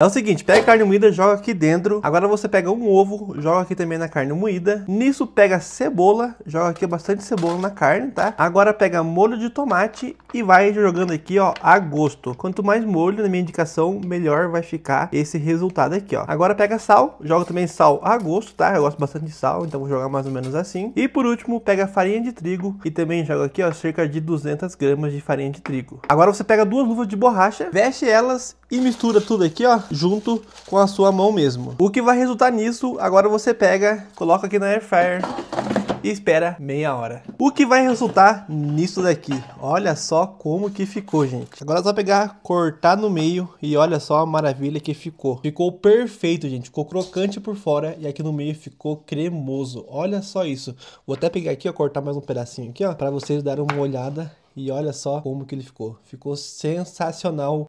É o seguinte, pega a carne moída, joga aqui dentro. Agora você pega um ovo, joga aqui também na carne moída. Nisso pega cebola, joga aqui bastante cebola na carne, tá? Agora pega molho de tomate e vai jogando aqui, ó, a gosto. Quanto mais molho, na minha indicação, melhor vai ficar esse resultado aqui, ó. Agora pega sal, joga também sal a gosto, tá? Eu gosto bastante de sal, então vou jogar mais ou menos assim. E por último, pega farinha de trigo e também joga aqui, ó, cerca de 200 gramas de farinha de trigo. Agora você pega duas luvas de borracha, veste elas e mistura tudo aqui, ó junto com a sua mão mesmo. O que vai resultar nisso, agora você pega, coloca aqui na air fryer e espera meia hora. O que vai resultar nisso daqui? Olha só como que ficou, gente. Agora é só pegar, cortar no meio e olha só a maravilha que ficou. Ficou perfeito, gente. Ficou crocante por fora e aqui no meio ficou cremoso. Olha só isso. Vou até pegar aqui, ó, cortar mais um pedacinho aqui, ó, para vocês darem uma olhada e olha só como que ele ficou. Ficou sensacional